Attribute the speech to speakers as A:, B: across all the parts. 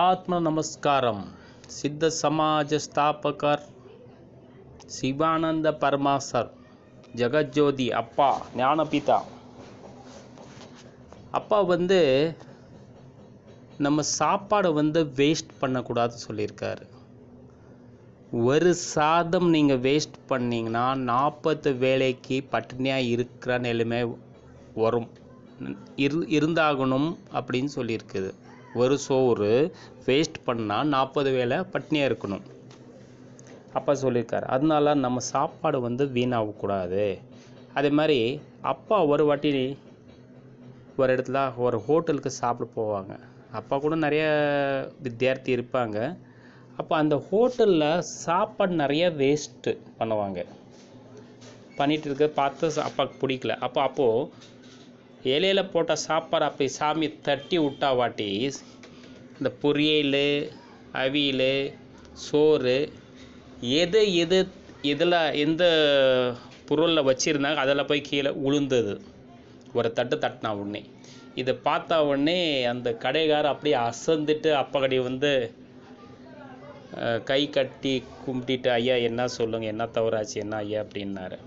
A: ఆత్మ நமஸ்காரம் சித்த சமாஜ ஸ்தாபகர் சிவானந்த பரமாசர் ஜெகஜோதி அப்பா ஞானபிதா அப்பா வந்து நம்ம சாப்பாடை வந்து வேஸ்ட் பண்ணக்கூடாதுன்னு சொல்லியிருக்காரு ஒரு சாதம் நீங்கள் வேஸ்ட் பண்ணிங்கன்னா நாற்பது வேலைக்கு பட்டினியாக இருக்கிற நிலைமை வரும் இரு இருந்தாகணும் அப்படின்னு சொல்லியிருக்குது ஒரு சோறு வேஸ்ட் பண்ணால் நாற்பது வேலை பட்னியாக இருக்கணும் அப்பா சொல்லியிருக்காரு அதனால நம்ம சாப்பாடு வந்து வீணாகக்கூடாது அதே மாதிரி அப்பா ஒரு வாட்டி ஒரு இடத்துல ஒரு ஹோட்டலுக்கு சாப்பிட போவாங்க அப்பா கூட நிறைய வித்தியார்த்தி இருப்பாங்க அப்போ அந்த ஹோட்டலில் சாப்பாடு நிறைய வேஸ்ட்டு பண்ணுவாங்க பண்ணிகிட்டு இருக்க பார்த்து அப்பாவுக்கு பிடிக்கல அப்போ அப்போது இலையில் போட்ட சாப்பாடு அப்படி சாமி தட்டி விட்டா வாட்டி இந்த பொரியல் அவியல் சோறு எது எது இதில் எந்த பொருளில் வச்சுருந்தாங்க அதில் போய் கீழே உளுந்தது ஒரு தட்டு தட்டினா உடனே இதை பார்த்தா உடனே அந்த கடைக்காரர் அப்படியே அசந்துட்டு அப்பகடி வந்து கை கட்டி கும்பிட்டுட்டு ஐயா என்ன சொல்லுங்கள் என்ன தவறாச்சு என்ன ஐயா அப்படின்னாரு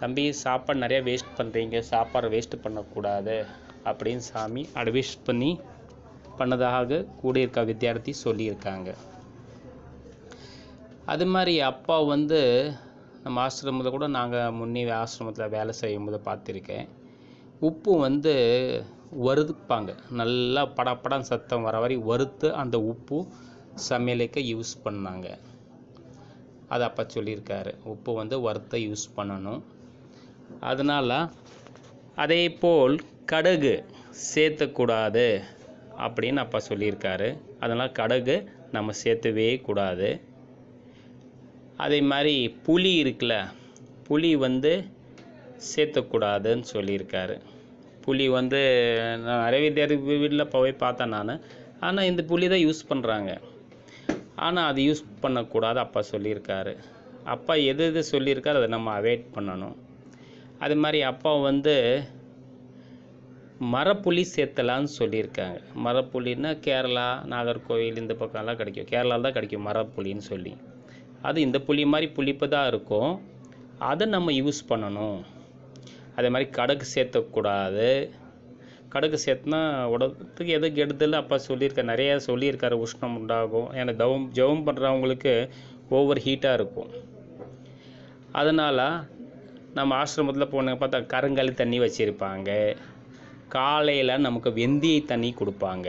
A: தம்பி சாப்பாடு நிறையா வேஸ்ட் பண்ணுறீங்க சாப்பாடு வேஸ்ட்டு பண்ணக்கூடாது அப்படின்னு சாமி அட்வைஸ் பண்ணி பண்ணதாக கூட இருக்க வித்தியார்த்தி சொல்லியிருக்காங்க அது மாதிரி அப்பா வந்து நம்ம ஆசிரமத்தில் கூட நாங்கள் முன்னே ஆசிரமத்தில் வேலை செய்யும் போது பார்த்துருக்கேன் உப்பு வந்து வருதுப்பாங்க நல்லா படப்படம் சத்தம் வர வரை வறுத்து அந்த உப்பு சமையலுக்கு யூஸ் பண்ணாங்க அது அப்பா சொல்லியிருக்காரு உப்பு வந்து வறுத்த யூஸ் பண்ணணும் அதனால் அதே போல் கடுகு சேர்த்தக்கூடாது அப்படின்னு அப்பா சொல்லியிருக்காரு அதனால் கடுகு நம்ம சேர்த்தவே கூடாது அதே மாதிரி புளி இருக்குல்ல புளி வந்து சேர்த்தக்கூடாதுன்னு சொல்லியிருக்காரு புளி வந்து நான் நிறைய வித்தியார்த்தி வீட்டில் போய் பார்த்தேன் நான் ஆனால் இந்த புளி தான் யூஸ் பண்ணுறாங்க ஆனால் அது யூஸ் பண்ணக்கூடாது அப்பா சொல்லியிருக்காரு அப்பா எது எது சொல்லியிருக்காரு அதை நம்ம அவாய்ட் பண்ணணும் அது மாதிரி அப்பா வந்து மரப்புளி சேர்த்தலான்னு சொல்லியிருக்காங்க மரப்புளின்னா கேரளா நாகர்கோவில் இந்த பக்கம்லாம் கிடைக்கும் கேரளாவில் தான் கிடைக்கும் மரப்புளின்னு சொல்லி அது இந்த புளி மாதிரி புளிப்பு தான் இருக்கும் அதை நம்ம யூஸ் பண்ணணும் அதே மாதிரி கடுகு சேர்த்தக்கூடாது கடுகு சேர்த்துனா உடத்துக்கு எது கெடுதல் அப்பா சொல்லியிருக்காரு நிறையா சொல்லியிருக்காரு உஷ்ணம் உண்டாகும் ஏன்னா தவம் ஜவம் பண்ணுறவங்களுக்கு ஓவர் ஹீட்டாக இருக்கும் அதனால் நம்ம ஆசிரமத்தில் போன பார்த்தா கருங்காலி தண்ணி வச்சுருப்பாங்க காலையில் நமக்கு வெந்தய தண்ணி கொடுப்பாங்க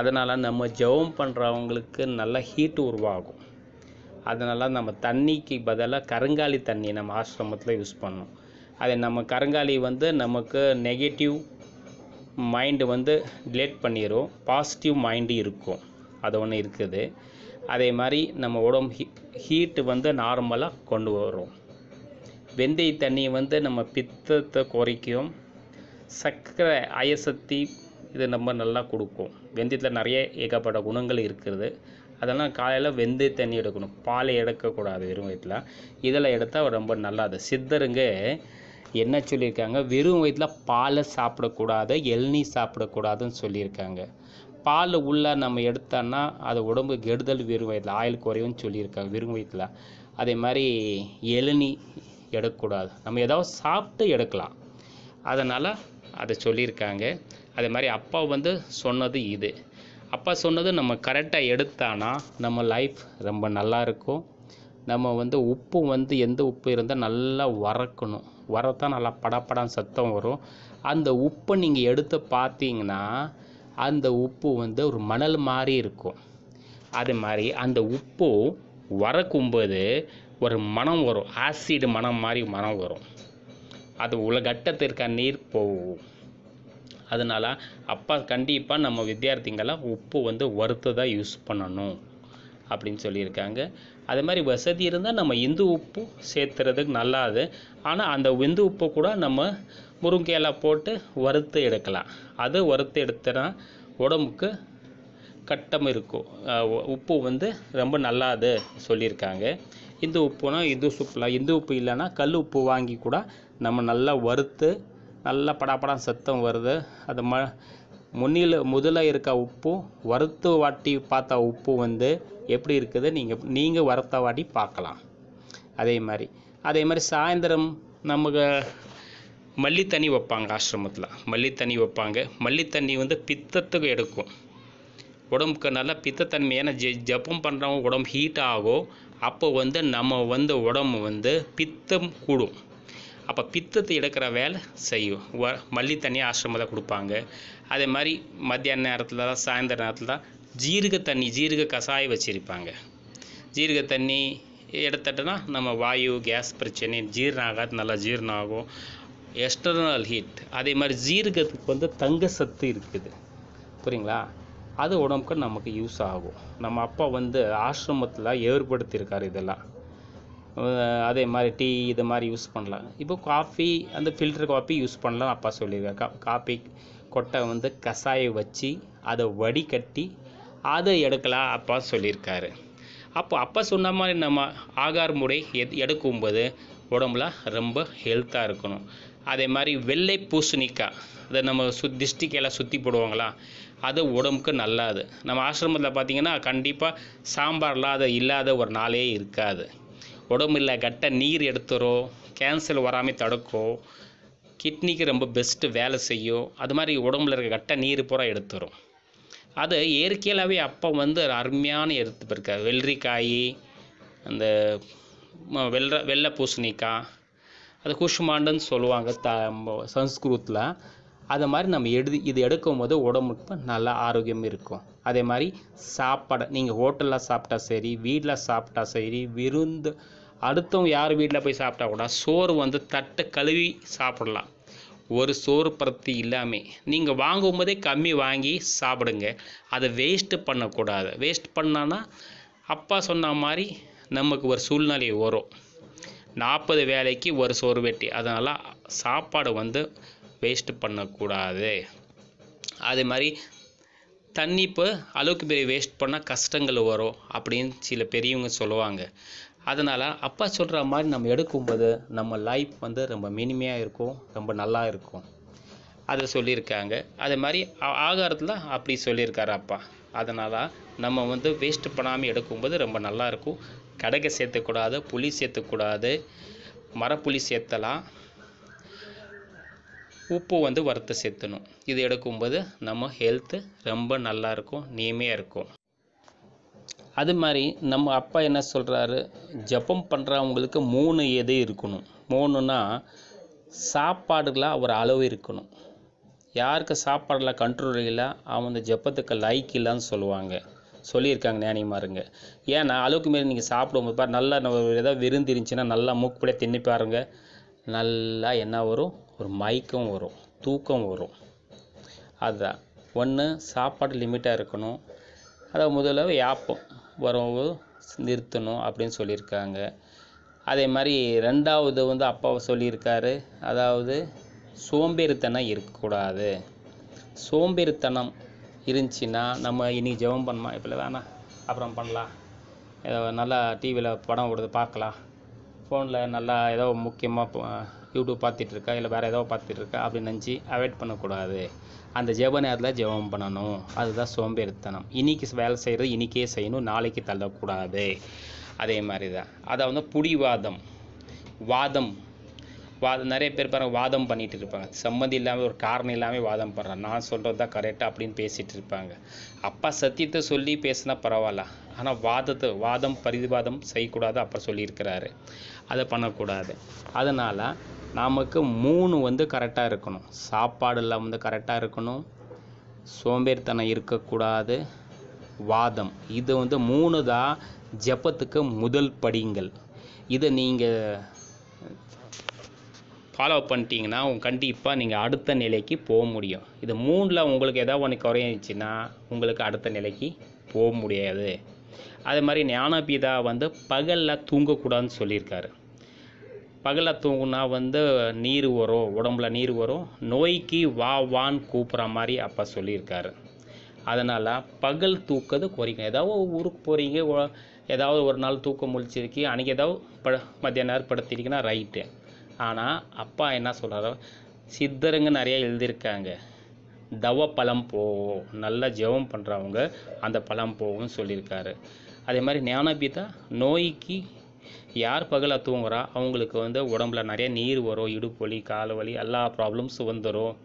A: அதனால் நம்ம ஜெபம் பண்ணுறவங்களுக்கு நல்ல ஹீட்டு உருவாகும் அதனால் நம்ம தண்ணிக்கு பதிலாக கருங்காலி தண்ணி நம்ம ஆசிரமத்தில் யூஸ் பண்ணணும் அதை நம்ம கருங்காலி வந்து நமக்கு நெகட்டிவ் மைண்டு வந்து டிலேட் பண்ணிடும் பாசிட்டிவ் மைண்டு இருக்கும் அது ஒன்று இருக்குது அதே மாதிரி நம்ம உடம்பு ஹீ ஹீட்டு வந்து நார்மலாக கொண்டு வரும் வெந்தய தண்ணி வந்து நம்ம பித்தத்தை குறைக்கும் சர்க்கரை அயசக்தி இது நம்ம நல்லா கொடுக்கும் வெந்தயத்தில் நிறைய ஏகப்பட்ட குணங்கள் இருக்கிறது அதெல்லாம் காலையில் வெந்தய தண்ணி எடுக்கணும் பாலை எடுக்கக்கூடாது வெறும் வயிற்றில் இதில் எடுத்தால் ரொம்ப நல்லது சித்தருங்க என்ன சொல்லியிருக்காங்க வெறும் வயிற்றில் பாலை சாப்பிடக்கூடாது எள்நீ சாப்பிடக்கூடாதுன்னு சொல்லியிருக்காங்க பால் உள்ளே நம்ம எடுத்தோம்னா அது உடம்பு கெடுதல் வெறும் வயிற்றில் ஆயில் குறையும்னு சொல்லியிருக்காங்க வெறும் வயிற்றில் அதே மாதிரி எளநீ எடுக்கக்கூடாது நம்ம ஏதாவது சாப்பிட்டு எடுக்கலாம் அதனால் அதை சொல்லியிருக்காங்க அதே மாதிரி அப்பா வந்து சொன்னது இது அப்பா சொன்னது நம்ம கரெக்டாக எடுத்தானா நம்ம லைஃப் ரொம்ப நல்லா இருக்கும் நம்ம வந்து உப்பு வந்து எந்த உப்பு இருந்தால் நல்லா வறக்கணும் வரத்தான் நல்லா படப்படான்னு சத்தம் வரும் அந்த உப்பை நீங்கள் எடுத்து பார்த்தீங்கன்னா அந்த உப்பு வந்து ஒரு மணல் மாதிரி இருக்கும் அது மாதிரி அந்த உப்பு வரக்கும்போது ஒரு மனம் வரும் ஆசிடு மனம் மாதிரி மனம் வரும் அது உள்ள கட்டத்திற்கு நீர் போகும் அதனால் அப்பா கண்டிப்பாக நம்ம வித்தியார்த்திங்கெல்லாம் உப்பு வந்து தான் யூஸ் பண்ணணும் அப்படின்னு சொல்லியிருக்காங்க அதே மாதிரி வசதி இருந்தால் நம்ம இந்து உப்பு சேர்த்துறதுக்கு நல்லாது ஆனால் அந்த இந்து உப்பு கூட நம்ம முருங்கையெல்லாம் போட்டு வறுத்து எடுக்கலாம் அது வறுத்து எடுத்தனா உடம்புக்கு கட்டம் இருக்கும் உப்பு வந்து ரொம்ப நல்லாது சொல்லியிருக்காங்க இந்து உப்புனா இந்து உப்புல இந்து உப்பு இல்லைன்னா கல் உப்பு வாங்கி கூட நம்ம நல்லா வறுத்து நல்லா படாப்படான்னு சத்தம் வருது அது ம முன்னில் முதல்ல இருக்க உப்பும் வறுத்து வாட்டி பார்த்த உப்பு வந்து எப்படி இருக்குது நீங்கள் நீங்கள் வறுத்த வாட்டி பார்க்கலாம் அதே மாதிரி அதே மாதிரி சாயந்தரம் நமக்கு மல்லித்தண்ணி வைப்பாங்க ஆசிரமத்தில் மல்லித்தண்ணி வைப்பாங்க மல்லித்தண்ணி வந்து பித்தத்துக்கு எடுக்கும் உடம்புக்கு நல்ல பித்தத்தன்மையான ஜெ ஜப்பம் பண்ணுறவங்க உடம்பு ஹீட் ஆகும் அப்போ வந்து நம்ம வந்து உடம்பு வந்து பித்தம் கூடும் அப்போ பித்தத்தை எடுக்கிற வேலை செய்யும் வ மல்லி தண்ணி ஆசிரமத்தில் கொடுப்பாங்க அதே மாதிரி மத்தியான நேரத்தில் தான் சாயந்தர நேரத்தில் தான் ஜீரக தண்ணி ஜீரக கஷாயம் வச்சுருப்பாங்க ஜீரக தண்ணி எடுத்துட்டோன்னா நம்ம வாயு கேஸ் பிரச்சனை ஜீரணம் ஆகாது நல்லா ஜீரணம் ஆகும் எக்ஸ்டர்னல் ஹீட் அதே மாதிரி ஜீரகத்துக்கு வந்து தங்க சத்து இருக்குது புரியுங்களா அது உடம்புக்கு நமக்கு யூஸ் ஆகும் நம்ம அப்பா வந்து ஆசிரமத்தில் ஏற்படுத்தியிருக்காரு இதெல்லாம் அதே மாதிரி டீ இது மாதிரி யூஸ் பண்ணலாம் இப்போ காஃபி அந்த ஃபில்டர் காஃபி யூஸ் பண்ணலாம் அப்பா சொல்லியிருக்காரு காஃபி கொட்டை வந்து கசாயம் வச்சு அதை வடிகட்டி அதை எடுக்கலாம் அப்பா சொல்லியிருக்காரு அப்போ அப்பா சொன்ன மாதிரி நம்ம ஆகார் முறை எது எடுக்கும்போது உடம்புல ரொம்ப ஹெல்த்தாக இருக்கணும் அதே மாதிரி வெள்ளை பூசணிக்காய் அதை நம்ம சு எல்லாம் சுற்றி போடுவாங்களா அது உடம்புக்கு நல்லது நம்ம ஆசிரமத்தில் பார்த்திங்கன்னா கண்டிப்பாக சாம்பார் இல்லாத இல்லாத ஒரு நாளே இருக்காது உடம்பு இல்லை கட்ட நீர் எடுத்துரும் கேன்சர் வராமல் தடுக்கும் கிட்னிக்கு ரொம்ப பெஸ்ட்டு வேலை செய்யும் அது மாதிரி உடம்புல இருக்க கட்ட நீர் பூரா எடுத்துரும் அது இயற்கையிலாகவே அப்போ வந்து அருமையான எடுத்து இருக்கா வெள்ளரிக்காய் அந்த வெள்ள வெள்ளை பூசணிக்காய் அது குஷ்மாண்டுன்னு சொல்லுவாங்க த சன்ஸ்கிருத்தில் அதை மாதிரி நம்ம எடு இது எடுக்கும் போது உடம்புக்கு நல்லா ஆரோக்கியம் இருக்கும் அதே மாதிரி சாப்பாடு நீங்கள் ஹோட்டலில் சாப்பிட்டா சரி வீட்டில் சாப்பிட்டா சரி விருந்து அடுத்தவங்க யார் வீட்டில் போய் சாப்பிட்டா கூட சோறு வந்து தட்டு கழுவி சாப்பிடலாம் ஒரு சோறு பருத்தி இல்லாமல் நீங்கள் வாங்கும் போதே கம்மி வாங்கி சாப்பிடுங்க அதை வேஸ்ட்டு பண்ணக்கூடாது வேஸ்ட் பண்ணான்னா அப்பா சொன்ன மாதிரி நமக்கு ஒரு சூழ்நிலை வரும் நாற்பது வேலைக்கு ஒரு சோறு வெட்டி அதனால் சாப்பாடு வந்து வேஸ்ட் பண்ணக்கூடாது அதே மாதிரி தண்ணி இப்போ அளவுக்கு பெரிய வேஸ்ட் பண்ணால் கஷ்டங்கள் வரும் அப்படின்னு சில பெரியவங்க சொல்லுவாங்க அதனால் அப்பா சொல்கிற மாதிரி நம்ம எடுக்கும்போது நம்ம லைஃப் வந்து ரொம்ப மினிமையாக இருக்கும் ரொம்ப நல்லா இருக்கும் அதை சொல்லியிருக்காங்க அதே மாதிரி ஆகாரத்தில் அப்படி சொல்லியிருக்காரு அப்பா அதனால் நம்ம வந்து வேஸ்ட் பண்ணாமல் எடுக்கும்போது ரொம்ப நல்லாயிருக்கும் கடுகை சேர்த்துக்கூடாது புளி சேர்த்துக்கூடாது மரப்புளி சேர்த்தலாம் உப்பு வந்து வறுத்து சேர்த்தணும் இது எடுக்கும்போது நம்ம ஹெல்த்து ரொம்ப நல்லா இருக்கும் நீமையாக இருக்கும் அது மாதிரி நம்ம அப்பா என்ன சொல்கிறாரு ஜப்பம் பண்ணுறவங்களுக்கு மூணு எது இருக்கணும் மூணுன்னா சாப்பாடுகளாக ஒரு அளவு இருக்கணும் யாருக்கு சாப்பாடில் கண்ட்ரோல் இல்லை அவன் அந்த ஜப்பத்துக்கு லைக் இல்லைன்னு சொல்லுவாங்க சொல்லியிருக்காங்க ஞானிமாருங்க ஏன்னா அளவுக்கு மீறி நீங்கள் சாப்பிடும்போது பாரு நல்லா ஏதாவது விருந்து இருந்துச்சுன்னா நல்லா மூக்குப்படியாக தின்னு பாருங்கள் நல்லா என்ன வரும் ஒரு மயக்கம் வரும் தூக்கம் வரும் அதுதான் ஒன்று சாப்பாடு லிமிட்டாக இருக்கணும் அதை முதல்ல யாப்பம் வரும்போது நிறுத்தணும் அப்படின்னு சொல்லியிருக்காங்க அதே மாதிரி ரெண்டாவது வந்து அப்பா சொல்லியிருக்காரு அதாவது சோம்பேறித்தனம் இருக்கக்கூடாது சோம்பேறித்தனம் இருந்துச்சுன்னா நம்ம இனி ஜெபம் பண்ணலாம் இப்போ வேணாம் அப்புறம் பண்ணலாம் ஏதோ நல்லா டிவியில் படம் ஓடுது பார்க்கலாம் ஃபோனில் நல்லா ஏதோ முக்கியமாக யூடியூப் பார்த்துட்ருக்கா இல்லை வேறு ஏதோ பார்த்துட்ருக்கா அப்படின்னு நினச்சி அவாய்ட் பண்ணக்கூடாது அந்த ஜெப நேரத்தில் ஜெபம் பண்ணணும் அதுதான் சோம்பேறித்தனம் இன்றைக்கி வேலை செய்கிறது இன்றைக்கே செய்யணும் நாளைக்கு தள்ளக்கூடாது அதே மாதிரி தான் அதை வந்து புடிவாதம் வாதம் வாதம் நிறைய பேர் பாருங்கள் வாதம் பண்ணிகிட்டு இருப்பாங்க சம்மந்தி இல்லாமல் ஒரு காரணம் இல்லாமல் வாதம் பண்ணுறான் நான் சொல்கிறது தான் கரெக்டாக அப்படின்னு பேசிகிட்டு இருப்பாங்க அப்பா சத்தியத்தை சொல்லி பேசினா பரவாயில்ல ஆனால் வாதத்தை வாதம் பரிதிவாதம் செய்யக்கூடாது அப்போ சொல்லியிருக்கிறாரு அதை பண்ணக்கூடாது அதனால் நமக்கு மூணு வந்து கரெக்டாக இருக்கணும் சாப்பாடு எல்லாம் வந்து கரெக்டாக இருக்கணும் சோம்பேறித்தனம் இருக்கக்கூடாது வாதம் இது வந்து மூணு தான் ஜப்பத்துக்கு முதல் படிங்கள் இதை நீங்கள் ஃபாலோ பண்ணிட்டீங்கன்னா கண்டிப்பாக நீங்கள் அடுத்த நிலைக்கு போக முடியும் இது மூணில் உங்களுக்கு எதாவது ஒன்று குறைஞ்சிச்சின்னா உங்களுக்கு அடுத்த நிலைக்கு போக முடியாது அதே மாதிரி ஞானபீதா வந்து பகலில் தூங்கக்கூடாதுன்னு சொல்லியிருக்காரு பகலில் தூங்குனா வந்து நீர் வரும் உடம்புல நீர் வரும் நோய்க்கு வா வான்னு கூப்புற மாதிரி அப்போ சொல்லியிருக்காரு அதனால் பகல் தூக்கது குறைக்கும் ஏதாவது ஊருக்கு போகிறீங்க ஏதாவது ஒரு நாள் தூக்கம் முழிச்சிருக்கி அன்றைக்கி ஏதாவது ப மத்திய நேரம் படுத்திருக்கீங்கன்னா ரைட்டு ஆனால் அப்பா என்ன சொல்கிறாரோ சித்தருங்க நிறையா எழுதியிருக்காங்க தவ பழம் போவோம் நல்லா ஜெபம் பண்ணுறவங்க அந்த பழம் போகும்னு சொல்லியிருக்காரு அதே மாதிரி ஞானபீதா நோய்க்கு யார் பகல தூங்குறா அவங்களுக்கு வந்து உடம்புல நிறைய நீர் வரும் இடுப்பு வலி கால் வலி எல்லா ப்ராப்ளம்ஸ் வந்துடும்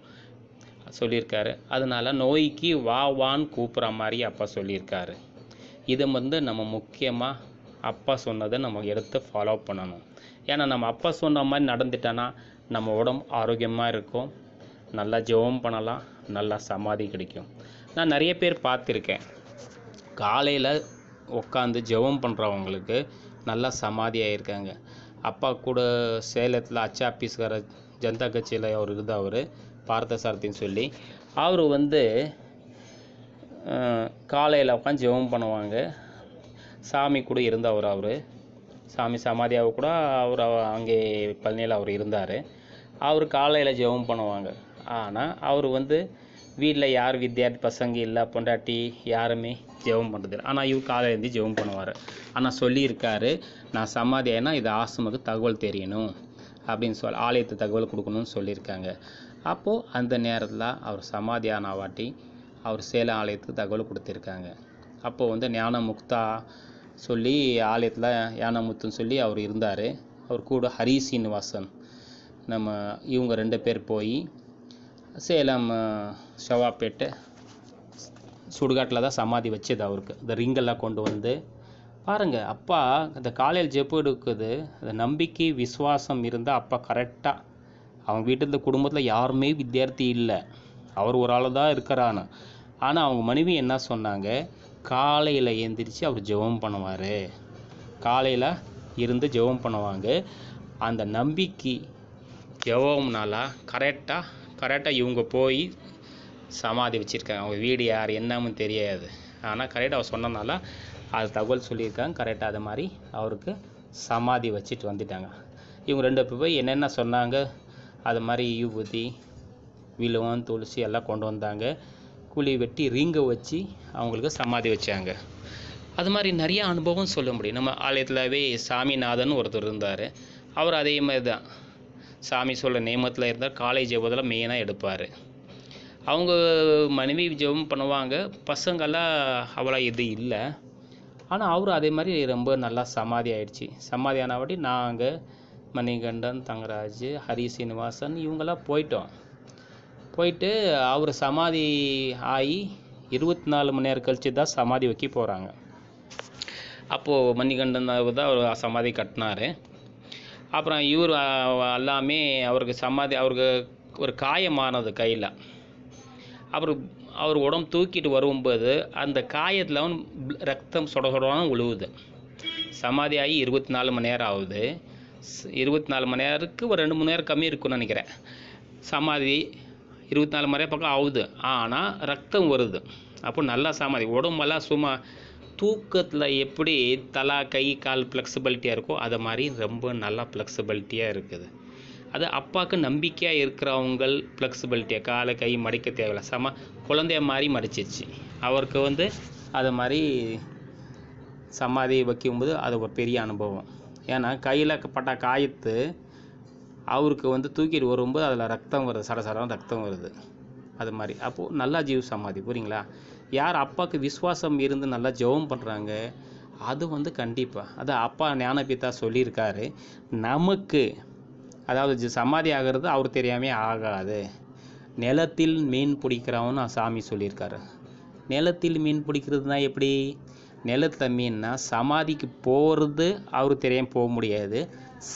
A: சொல்லியிருக்காரு அதனால் நோய்க்கு வா வான்னு கூப்பிட்ற மாதிரி அப்பா சொல்லியிருக்காரு இதை வந்து நம்ம முக்கியமாக அப்பா சொன்னதை நம்ம எடுத்து ஃபாலோ பண்ணணும் ஏன்னா நம்ம அப்பா சொன்ன மாதிரி நடந்துட்டோன்னா நம்ம உடம்பு ஆரோக்கியமாக இருக்கும் நல்லா ஜெபம் பண்ணலாம் நல்லா சமாதி கிடைக்கும் நான் நிறைய பேர் பார்த்துருக்கேன் காலையில் உட்காந்து ஜெபம் பண்ணுறவங்களுக்கு நல்லா சமாதியாக இருக்காங்க அப்பா கூட சேலத்தில் அச்சா ஆஃபீஸ்கார ஜனதா கட்சியில் அவர் இருந்தால் அவர் பார்த்தசாரத்தின்னு சொல்லி அவர் வந்து காலையில் உட்காந்து ஜெபம் பண்ணுவாங்க சாமி கூட இருந்தவர் அவர் சாமி சமாதியாக கூட அவர் அங்கே பழனியில் அவர் இருந்தார் அவர் காலையில் ஜெபம் பண்ணுவாங்க ஆனால் அவர் வந்து வீட்டில் யார் வித்யார்த்தி பசங்க இல்லை பொண்டாட்டி யாருமே ஜெபம் பண்ணுறதில்ல ஆனால் இவர் காலையில் இருந்து ஜெபம் பண்ணுவார் ஆனால் சொல்லியிருக்காரு நான் சமாதி ஆயினா இது ஆசிரமத்துக்கு தகவல் தெரியணும் அப்படின்னு சொல் ஆலயத்து தகவல் கொடுக்கணும்னு சொல்லியிருக்காங்க அப்போது அந்த நேரத்தில் அவர் சமாதி ஆனாவாட்டி அவர் சேலம் ஆலயத்துக்கு தகவல் கொடுத்துருக்காங்க அப்போது வந்து ஞான முக்தா சொல்லி ஆலயத்தில் யானாமுத்துன்னு சொல்லி அவர் இருந்தார் அவர் கூட ஹரி சீனிவாசன் நம்ம இவங்க ரெண்டு பேர் போய் சேலம் ஷவாப்பேட்டை சுடுகாட்டில் தான் சமாதி வச்சது அவருக்கு இந்த ரிங்கெல்லாம் கொண்டு வந்து பாருங்கள் அப்பா இந்த காலையில் ஜெப்பு எடுக்குது அந்த நம்பிக்கை விசுவாசம் இருந்தால் அப்பா கரெக்டாக அவங்க வீட்டில் குடும்பத்தில் யாருமே வித்தியார்த்தி இல்லை அவர் ஒரு ஆள் தான் இருக்கிறான்னு ஆனால் அவங்க மனைவி என்ன சொன்னாங்க காலையில் எழுந்திரிச்சு அவர் ஜெபம் பண்ணுவார் காலையில் இருந்து ஜெபம் பண்ணுவாங்க அந்த நம்பிக்கை ஜெபம்னால கரெக்டாக கரெக்டாக இவங்க போய் சமாதி வச்சுருக்காங்க அவங்க வீடு யார் என்னமுன்னு தெரியாது ஆனால் கரெக்டாக அவர் சொன்னனால அது தகவல் சொல்லியிருக்காங்க கரெக்டாக அது மாதிரி அவருக்கு சமாதி வச்சுட்டு வந்துட்டாங்க இவங்க ரெண்டு பேர் போய் என்னென்ன சொன்னாங்க அது மாதிரி யூபதி விழுவம் துளசி எல்லாம் கொண்டு வந்தாங்க கூலி வெட்டி ரீங்க வச்சு அவங்களுக்கு சமாதி வச்சாங்க அது மாதிரி நிறையா அனுபவம் சொல்ல முடியும் நம்ம ஆலயத்தில்வே சாமிநாதன் ஒருத்தர் இருந்தார் அவர் அதே மாதிரி தான் சாமி சொல்ல நேமத்தில் இருந்தால் காலை ஜெபத்தில் மெயினாக எடுப்பார் அவங்க மனைவி ஜெபம் பண்ணுவாங்க பசங்கள்லாம் அவ்வளோ இது இல்லை ஆனால் அவர் அதே மாதிரி ரொம்ப நல்லா சமாதி ஆயிடுச்சு சமாதி ஆனவாட்டி நாங்கள் மணிகண்டன் தங்கராஜ் ஹரி சீனிவாசன் இவங்கெல்லாம் போயிட்டோம் போய்ட்டு அவர் சமாதி ஆகி இருபத்தி நாலு மணி நேரம் கழித்து தான் சமாதி வைக்க போகிறாங்க அப்போது மணிகண்டன் தான் அவர் சமாதி கட்டினார் அப்புறம் இவர் எல்லாமே அவருக்கு சமாதி அவருக்கு ஒரு காயமானது கையில் அப்புறம் அவர் உடம்பு தூக்கிட்டு வரும்போது அந்த காயத்தில் அவன் ரத்தம் சொட சொடான்னு உழுவுது சமாதி ஆகி இருபத்தி நாலு மணி நேரம் ஆகுது இருபத்தி நாலு மணி நேரத்துக்கு ஒரு ரெண்டு மணி நேரம் கம்மி இருக்கும்னு நினைக்கிறேன் சமாதி இருபத்தி நாலு மறை பக்கம் ஆகுது ஆனால் ரத்தம் வருது அப்போ நல்லா சமாதி உடம்பெல்லாம் சும்மா தூக்கத்தில் எப்படி தலா கை கால் ஃப்ளெக்சிபிலிட்டியாக இருக்கோ அதை மாதிரி ரொம்ப நல்லா ஃப்ளெக்சிபிலிட்டியாக இருக்குது அது அப்பாவுக்கு நம்பிக்கையாக இருக்கிறவங்க ஃப்ளெக்சிபிலிட்டியாக காலை கை மடிக்க தேவையில்ல சம குழந்தைய மாதிரி மடிச்சிச்சு அவருக்கு வந்து அது மாதிரி சமாதி வைக்கும்போது அது ஒரு பெரிய அனுபவம் ஏன்னா கையில் பட்ட காயத்து அவருக்கு வந்து தூக்கிட்டு வரும்போது அதில் ரத்தம் வருது சட ரத்தம் வருது அது மாதிரி அப்போது நல்லா ஜீவ சமாதி புரியுங்களா யார் அப்பாவுக்கு விஸ்வாசம் இருந்து நல்லா ஜெபம் பண்ணுறாங்க அது வந்து கண்டிப்பாக அது அப்பா ஞானபித்தா சொல்லியிருக்காரு நமக்கு அதாவது சமாதி ஆகிறது அவர் தெரியாமே ஆகாது நிலத்தில் மீன் பிடிக்கிறவன்னு சாமி சொல்லியிருக்காரு நிலத்தில் மீன் பிடிக்கிறதுனா எப்படி நிலத்தை சமாதிக்கு போகிறது அவர் தெரியாமல் போக முடியாது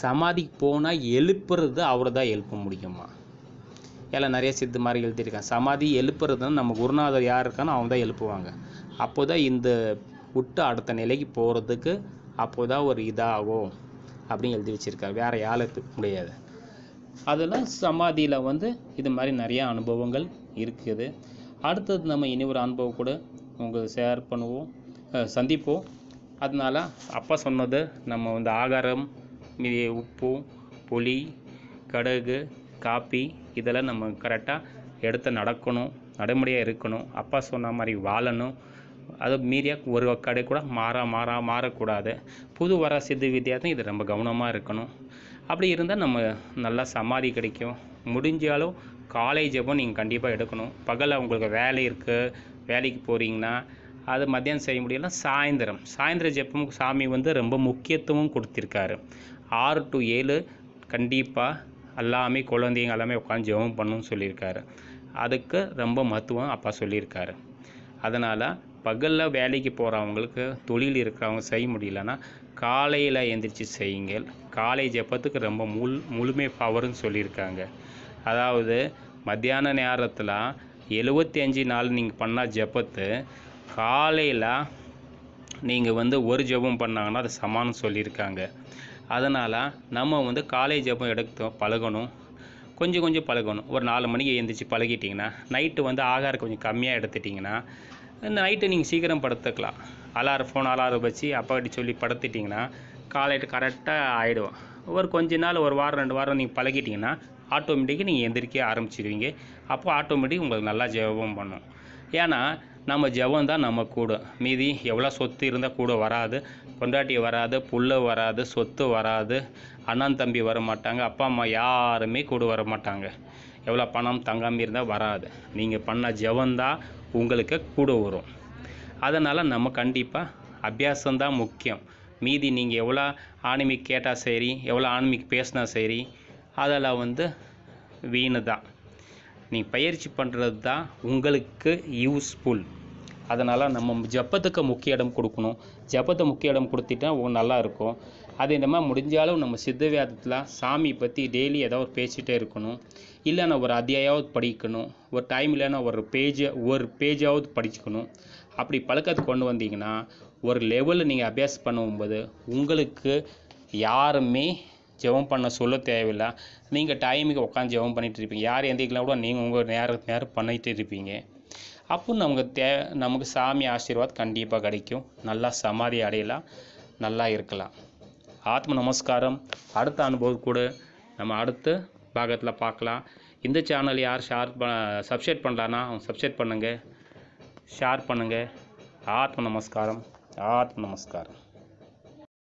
A: சமாதிக்கு போனால் எழுப்புறது அவரை தான் எழுப்ப முடியுமா எல்லாம் நிறைய மாதிரி எழுதியிருக்கான் சமாதி எழுப்புறதுன்னு நம்ம குருநாதர் யார் இருக்கானோ அவங்க தான் எழுப்புவாங்க அப்போ தான் இந்த விட்டு அடுத்த நிலைக்கு போகிறதுக்கு அப்போ தான் ஒரு இதாகும் அப்படின்னு எழுதி வச்சுருக்காரு வேறு யாரும் முடியாது அதெல்லாம் சமாதியில் வந்து இது மாதிரி நிறையா அனுபவங்கள் இருக்குது அடுத்தது நம்ம இனி ஒரு அனுபவம் கூட உங்களுக்கு ஷேர் பண்ணுவோம் சந்திப்போம் அதனால அப்பா சொன்னது நம்ம வந்து ஆகாரம் மீதி உப்பு புளி கடுகு காப்பி இதெல்லாம் நம்ம கரெக்டாக எடுத்து நடக்கணும் நடைமுறையாக இருக்கணும் அப்பா சொன்ன மாதிரி வாழணும் அது மீறியாக ஒரு கடை கூட மாற மாற மாறக்கூடாது புது வர சித்து வித்தியாசம் இது ரொம்ப கவனமாக இருக்கணும் அப்படி இருந்தால் நம்ம நல்லா சமாதி கிடைக்கும் முடிஞ்சாலும் காலை ஜபம் நீங்கள் கண்டிப்பாக எடுக்கணும் பகலில் உங்களுக்கு வேலை இருக்குது வேலைக்கு போகிறீங்கன்னா அது மத்தியானம் செய்ய முடியல சாயந்தரம் சாயந்தர ஜெப்பம் சாமி வந்து ரொம்ப முக்கியத்துவம் கொடுத்துருக்காரு ஆறு டு ஏழு கண்டிப்பாக எல்லாமே குழந்தைங்க எல்லாமே உட்காந்து ஜெபம் பண்ணணும்னு சொல்லியிருக்காரு அதுக்கு ரொம்ப மத்துவம் அப்பா சொல்லியிருக்காரு அதனால் பகலில் வேலைக்கு போகிறவங்களுக்கு தொழில் இருக்கிறவங்க செய்ய முடியலன்னா காலையில் எந்திரிச்சு செய்யுங்கள் காலை ஜெபத்துக்கு ரொம்ப முழு முழுமை பவர்னு சொல்லியிருக்காங்க அதாவது மத்தியான நேரத்தில் எழுபத்தி அஞ்சு நாள் நீங்கள் பண்ணால் ஜெபத்து காலையில் நீங்கள் வந்து ஒரு ஜெபம் பண்ணாங்கன்னா அது சமானம் சொல்லியிருக்காங்க அதனால் நம்ம வந்து காலை ஜெபம் எடுத்து பழகணும் கொஞ்சம் கொஞ்சம் பழகணும் ஒரு நாலு மணிக்கு எழுந்திரிச்சு பழகிட்டிங்கன்னா நைட்டு வந்து ஆகாரம் கொஞ்சம் கம்மியாக எடுத்துட்டிங்கன்னா நைட்டு நீங்கள் சீக்கிரம் படுத்துக்கலாம் அலாரம் ஃபோன் அலாரம் வச்சு அப்பாக்கிட்ட சொல்லி படுத்துட்டிங்கன்னா காலையிட்டு கரெக்டாக ஆகிடுவோம் ஒரு கொஞ்ச நாள் ஒரு வாரம் ரெண்டு வாரம் நீங்கள் பழகிட்டிங்கன்னா ஆட்டோமேட்டிக்காக நீங்கள் எந்திரிக்க ஆரம்பிச்சிடுவீங்க அப்போ ஆட்டோமேட்டிக் உங்களுக்கு நல்லா ஜெபம் பண்ணும் ஏன்னா நம்ம ஜபம் தான் நம்ம கூட மீதி எவ்வளோ சொத்து இருந்தால் கூட வராது பொண்டாட்டி வராது புல்ல வராது சொத்து வராது அண்ணன் தம்பி வர மாட்டாங்க அப்பா அம்மா யாருமே கூட வர மாட்டாங்க எவ்வளோ பணம் தங்காமல் இருந்தால் வராது நீங்கள் பண்ண தான் உங்களுக்கு கூட வரும் அதனால் நம்ம கண்டிப்பாக அபியாசம்தான் முக்கியம் மீதி நீங்கள் எவ்வளோ ஆன்மீக் கேட்டால் சரி எவ்வளோ ஆன்மீக் பேசினா சரி அதெல்லாம் வந்து வீணு தான் நீ பயிற்சி பண்ணுறது தான் உங்களுக்கு யூஸ்ஃபுல் அதனால் நம்ம ஜப்பத்துக்கு முக்கிய இடம் கொடுக்கணும் ஜப்பத்தை முக்கிய இடம் கொடுத்துட்டா நல்லா இருக்கும் அதே மாதிரி முடிஞ்ச அளவு நம்ம சித்த சாமி பற்றி டெய்லி ஏதாவது ஒரு பேசிகிட்டே இருக்கணும் இல்லைன்னா ஒரு அத்தியாயாவது படிக்கணும் ஒரு டைம் இல்லைன்னா ஒரு பேஜ் ஒரு பேஜாவது படிச்சுக்கணும் அப்படி பழக்கத்தை கொண்டு வந்தீங்கன்னா ஒரு லெவலில் நீங்கள் அபியாஸ் பண்ணும்போது உங்களுக்கு யாருமே ஜெபம் பண்ண சொல்ல தேவையில்லை நீங்கள் டைமுக்கு உட்காந்து ஜெபம் பண்ணிகிட்டு இருப்பீங்க யார் எந்திரிக்கலாம் கூட நீங்கள் உங்கள் நேரம் நேரம் பண்ணிகிட்டு இருப்பீங்க அப்போ நமக்கு தே நமக்கு சாமி ஆசீர்வாத் கண்டிப்பாக கிடைக்கும் நல்லா சமாதி அடையலாம் நல்லா இருக்கலாம் ஆத்ம நமஸ்காரம் அடுத்த அனுபவம் கூட நம்ம அடுத்த பாகத்தில் பார்க்கலாம் இந்த சேனல் யார் ஷேர் ப சப்ஸ்கிரைப் பண்ணலான்னா அவங்க சப்ஸ்கிரைப் பண்ணுங்கள் ஷேர் பண்ணுங்கள் ஆத்ம நமஸ்காரம் ஆத்ம நமஸ்காரம்